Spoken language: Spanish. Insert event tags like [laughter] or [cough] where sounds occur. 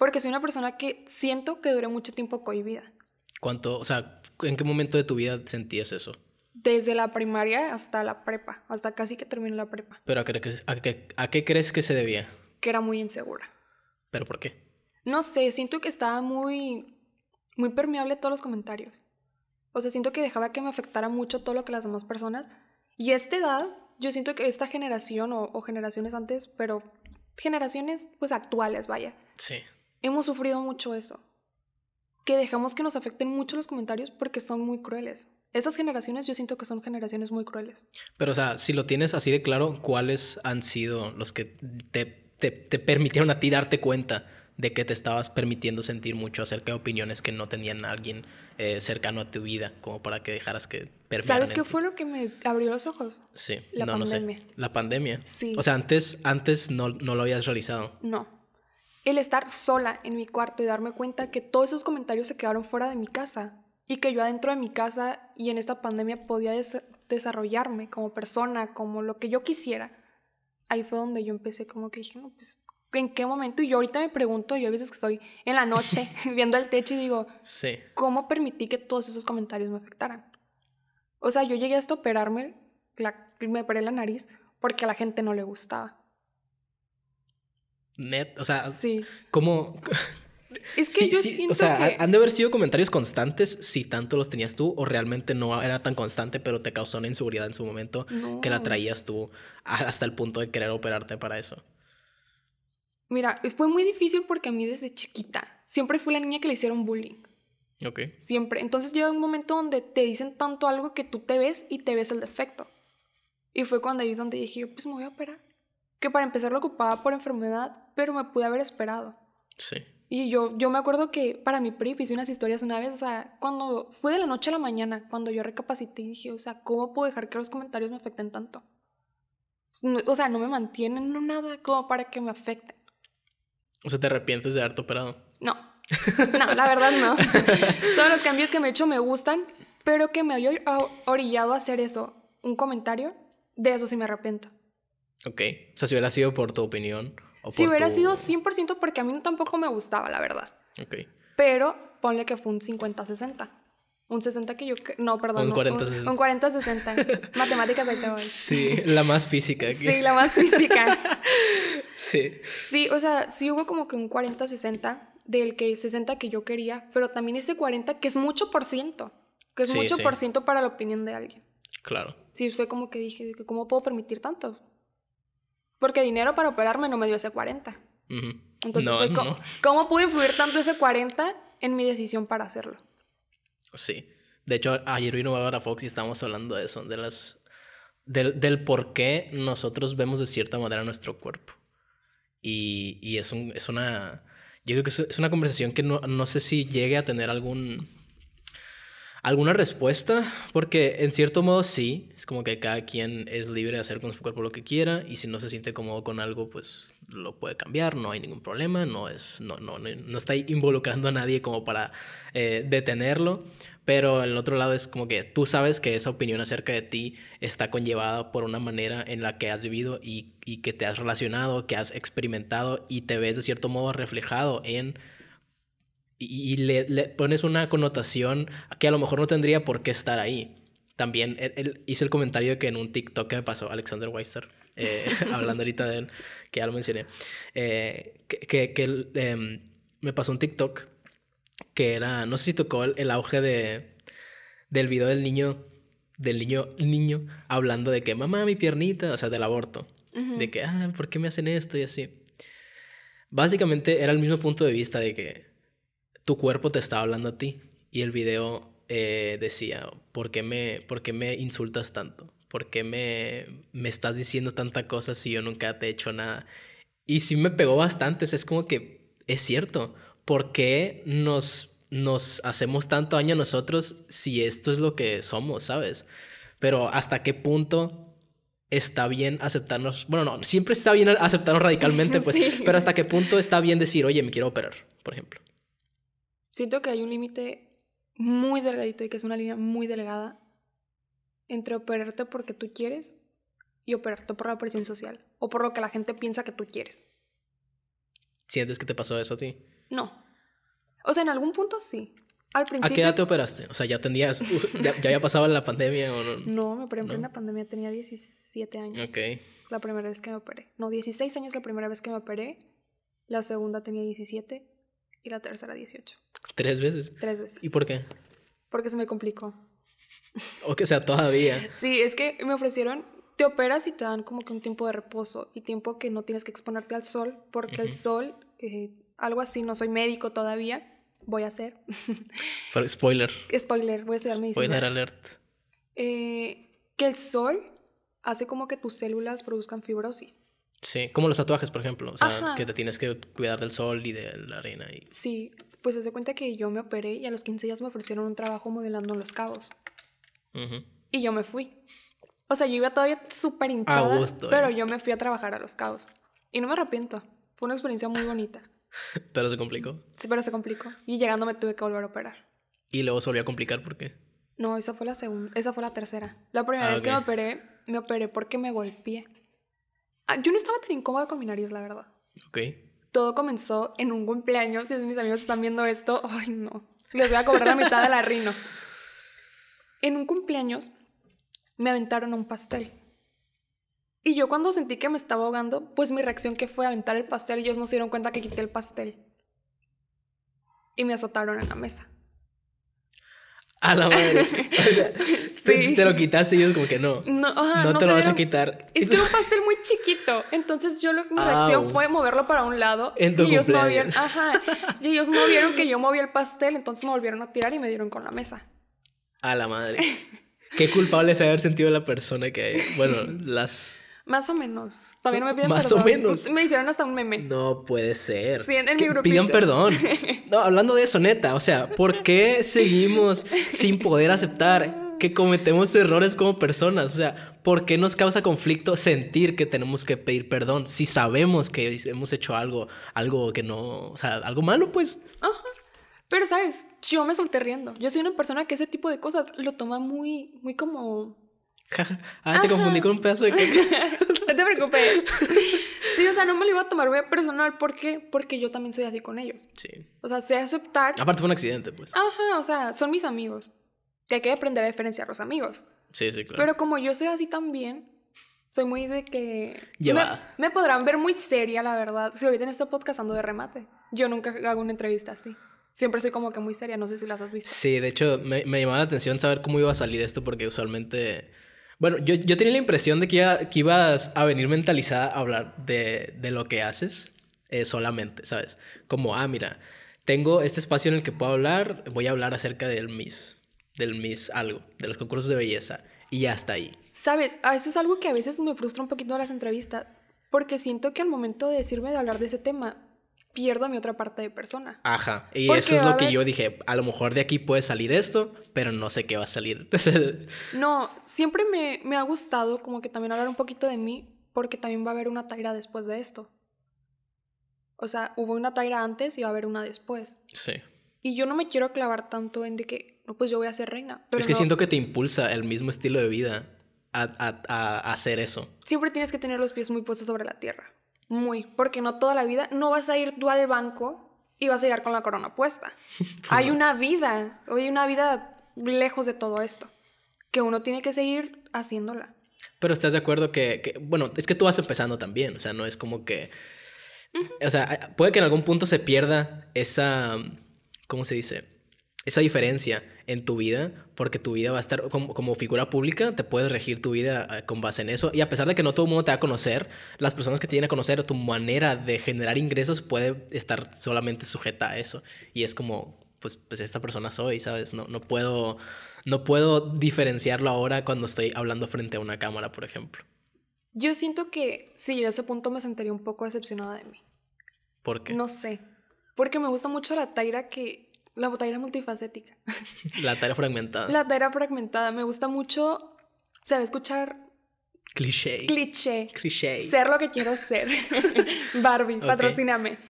porque soy una persona que siento que duré mucho tiempo cohibida. ¿Cuánto, o sea, en qué momento de tu vida sentías eso? Desde la primaria hasta la prepa, hasta casi que terminé la prepa. ¿Pero a qué, a qué, a qué crees que se debía? Que era muy insegura. ¿Pero por qué? No sé, siento que estaba muy, muy permeable a todos los comentarios. O sea, siento que dejaba que me afectara mucho todo lo que las demás personas. Y a esta edad, yo siento que esta generación o, o generaciones antes, pero generaciones pues actuales, vaya. Sí. Hemos sufrido mucho eso. Que dejamos que nos afecten mucho los comentarios porque son muy crueles. Esas generaciones yo siento que son generaciones muy crueles. Pero o sea, si lo tienes así de claro, ¿cuáles han sido los que te, te, te permitieron a ti darte cuenta de que te estabas permitiendo sentir mucho acerca de opiniones que no tenían alguien eh, cercano a tu vida, como para que dejaras que ¿Sabes qué fue lo que me abrió los ojos? Sí, la no, pandemia. La pandemia. Sí. O sea, antes, antes no, no lo habías realizado. No. El estar sola en mi cuarto y darme cuenta que todos esos comentarios se quedaron fuera de mi casa y que yo adentro de mi casa y en esta pandemia podía desarrollarme como persona, como lo que yo quisiera. Ahí fue donde yo empecé como que dije, no, pues, ¿en qué momento? Y yo ahorita me pregunto, yo a veces que estoy en la noche [laughs] [laughs] viendo el techo y digo, sí. ¿cómo permití que todos esos comentarios me afectaran? O sea, yo llegué hasta operarme, me operé la nariz porque a la gente no le gustaba. Net, o sea, sí. ¿cómo? Es que yo o sea, han de haber sido comentarios constantes si tanto los tenías tú o realmente no era tan constante, pero te causó una inseguridad en su momento que la traías tú hasta el punto de querer operarte para eso. Mira, fue muy difícil porque a mí desde chiquita siempre fui la niña que le hicieron bullying. Ok. Siempre. Entonces llega un momento donde te dicen tanto algo que tú te ves y te ves el defecto. Y fue cuando ahí donde dije yo, pues me voy a operar que para empezar lo ocupaba por enfermedad, pero me pude haber esperado. Sí. Y yo, yo me acuerdo que para mi PRIP hice unas historias una vez, o sea, cuando fue de la noche a la mañana, cuando yo recapacité y dije, o sea, ¿cómo puedo dejar que los comentarios me afecten tanto? Pues, o sea, no me mantienen nada como para que me afecten. O sea, ¿te arrepientes de harto operado? No. [laughs] No, la verdad no. Todos los cambios que me he hecho me gustan, pero que me haya orillado a hacer eso, un comentario, de eso sí me arrepiento. Ok. O sea, si hubiera sido por tu opinión. O si hubiera sido 100% porque a mí tampoco me gustaba, la verdad. Ok. Pero ponle que fue un 50-60. Un 60 que yo... No, perdón. Un 40-60. un, 40-60. [laughs] Matemáticas ahí te voy. Sí, la más física. Sí, la más física. [laughs] sí. Sí, o sea, sí hubo como que un 40-60 del que 60 que yo quería, pero también ese 40 que es mucho por ciento, que es mucho por ciento para la opinión de alguien. Claro. Sí, fue como que dije, ¿cómo puedo permitir tanto? Porque dinero para operarme no me dio ese 40. Entonces, [laughs] ¿cómo, pudo influir tanto ese 40 en mi decisión para hacerlo? Sí. De hecho, ayer vino a Fox y estábamos hablando de eso, de las, del, por qué nosotros vemos de cierta manera nuestro cuerpo. Y, es, es una... Yo creo que es una conversación que no sé si llegue a tener algún alguna respuesta, porque en cierto modo sí, es como que cada quien es libre de hacer con su cuerpo lo que quiera y si no se siente cómodo con algo, pues lo puede cambiar, no hay ningún problema, no, es, no, no, no está involucrando a nadie como para eh, detenerlo, pero el otro lado es como que tú sabes que esa opinión acerca de ti está conllevada por una manera en la que has vivido y, y que te has relacionado, que has experimentado y te ves de cierto modo reflejado en y, le, pones una connotación que a lo mejor no tendría por qué estar ahí. También él, e, hice el comentario que en un TikTok que me pasó Alexander Weiser, eh, [laughs] [laughs] hablando ahorita de él, que ya lo mencioné, eh, que, em, me pasó un TikTok que era, no sé si tocó el, auge de, del video del niño, del niño, niño, hablando de que, mamá, mi piernita, o sea, del aborto, de que, ah, ¿por qué me hacen esto y así? Básicamente era el mismo punto de vista de que tu cuerpo te estaba hablando a ti. Y el video eh, decía, ¿por qué, me, ¿por qué me insultas tanto? ¿Por qué me, me estás diciendo tanta cosa si yo nunca te he hecho nada? Y sí me pegó bastante, es como que es cierto, ¿por qué nos, nos hacemos tanto daño a nosotros si esto es lo que somos, sabes? Pero hasta qué punto está bien aceptarnos, bueno, no, siempre está bien aceptarnos radicalmente, [laughs] pues, pero hasta qué punto está bien decir, oye, me quiero operar, por ejemplo. Siento que hay un límite muy delgadito y que es una línea muy delgada entre operarte porque tú quieres y operarte por la presión social o por lo que la gente piensa que tú quieres. ¿Sientes que te pasó eso a ti? No. O sea, en algún punto sí. ¿A qué edad te operaste? O sea, ya tenías... [laughs] Uh, ya, ya, había pasado la pandemia o no? No, me operé en la pandemia. Tenía 17 años. Ok. La primera vez que me operé. No, 16 años la primera vez que me operé. La segunda tenía 17 y la tercera 18. ¿Tres veces? Tres veces. ¿Y por qué? Porque se me complicó. O que sea, todavía. [laughs] sí, es que me ofrecieron, te operas y te dan como que un tiempo de reposo y tiempo que no tienes que exponerte al sol, porque el sol, eh, algo así, no soy médico todavía, voy a hacer. [laughs] spoiler. Spoiler, voy a estudiar medicina. Spoiler alert. Eh, que el sol hace como que tus células produzcan fibrosis. Sí, como los tatuajes, por ejemplo. O sea, que te tienes que cuidar del sol y de la arena. Y... Sí, pues se hace cuenta que yo me operé y a los 15 días me ofrecieron un trabajo modelando los cabos. Y yo me fui. O sea, yo iba todavía súper hinchada, pero ¿eh? yo me fui a trabajar a los cabos. Y no me arrepiento. Fue una experiencia muy bonita. [laughs] pero se complicó. Sí, pero se complicó. Y llegando me tuve que volver a operar. ¿Y luego se volvió a complicar por qué? No, esa fue la segunda, esa fue la tercera. La primera ah, vez que me operé, me operé porque me golpeé. Ah, yo no estaba tan incómoda con mi la verdad. Ok. Todo comenzó en un cumpleaños. Si mis amigos están viendo esto, ay no, les voy a cobrar la mitad de la rino. En un cumpleaños me aventaron un pastel. Y yo cuando sentí que me estaba ahogando, pues mi reacción que fue aventar el pastel, ellos no se dieron cuenta que quité el pastel. Y me azotaron en la mesa. A la madre. [laughs] te, lo quitaste y ellos como que no. No, te lo vas a quitar. Es que era un pastel muy chiquito. Entonces yo lo, mi ah, reacción fue moverlo para un lado. y ellos no vieron, ajá. Y ellos no vieron que [laughs] yo moví el pastel, entonces me volvieron a tirar y me dieron con la mesa. A la madre. [laughs] Qué culpable es haber sentido la persona que, bueno, las... Más o menos. También me piden Más o menos. [laughs] Me hicieron hasta un meme. No puede ser. Sí, en, perdón. [laughs] No, hablando de eso, neta, o sea, ¿por qué seguimos sin poder aceptar que cometemos errores como personas? O sea, ¿por qué nos causa conflicto sentir que tenemos que pedir perdón si sabemos que hemos hecho algo, algo que no, o sea, algo malo, pues? Ajá. Pero, ¿sabes? Yo me solté riendo. Yo soy una persona que ese tipo de cosas lo toma muy, muy como... [laughs] ah, te confundí con un pedazo de te preocupes. [laughs] Sí, o sea, no me lo iba a tomar voy a personal. porque, Porque yo también soy así con ellos. Sí. O sea, sé aceptar. Aparte fue un accidente, pues. Ajá, o sea, son mis amigos. Que hay que aprender a diferenciar los amigos. Sí, sí, claro. Pero como yo soy así también, soy muy de que... Llevada. Me, podrán ver muy seria, la verdad. Si ahorita en este podcast ando de remate. Yo nunca hago una entrevista así siempre soy como que muy seria, no sé si las has visto. Sí, de hecho me, me, llamaba la atención saber cómo iba a salir esto porque usualmente bueno, yo, tenía la impresión de que, ibas a venir mentalizada a hablar de, lo que haces eh, solamente, ¿sabes? Como, ah, mira, tengo este espacio en el que puedo hablar, voy a hablar acerca del Miss, del Miss algo, de los concursos de belleza, y ya está ahí. Sabes, ah, eso es algo que a veces me frustra un poquito en las entrevistas, porque siento que al momento de decirme de hablar de ese tema, pierdo mi otra parte de persona. Ajá, y eso es lo que yo dije, a lo mejor de aquí puede salir esto, pero no sé qué va a salir. [laughs] no, siempre me, me ha gustado como que también hablar un poquito de mí, porque también va a haber una taira después de esto. O sea, hubo una taira antes y va a haber una después. Sí. Y yo no me quiero clavar tanto en de que, no, pues yo voy a ser reina. es que siento que te impulsa el mismo estilo de vida a hacer eso. Siempre tienes que tener los pies muy puestos sobre la tierra. Muy, porque no toda la vida, no vas a ir tú al banco y vas a llegar con la corona puesta. [laughs] Pues hay una vida, hay una vida lejos de todo esto, que uno tiene que seguir haciéndola. Pero estás de acuerdo que, bueno, es que tú vas empezando también, o sea, no es como que... O sea, puede que en algún punto se pierda esa... ¿Cómo se dice? esa diferencia en tu vida, porque tu vida va a estar como, figura pública, te puedes regir tu vida eh, con base en eso. Y a pesar de que no todo el mundo te va a conocer, las personas que te vienen a conocer, tu manera de generar ingresos puede estar solamente sujeta a eso. Y es como, pues, pues esta persona soy, ¿sabes? No, no, puedo, no puedo diferenciarlo ahora cuando estoy hablando frente a una cámara, por ejemplo. Yo siento que si en ese punto me sentiría un poco decepcionada de mí. ¿Por qué? No sé. Porque me gusta mucho la Taira que la botella multifacética. [laughs] La tarea fragmentada. La tarea fragmentada. Me gusta mucho. Se va a escuchar. Cliché. Cliché. Cliché. Ser lo que quiero ser. [laughs] Barbie, patrocíname.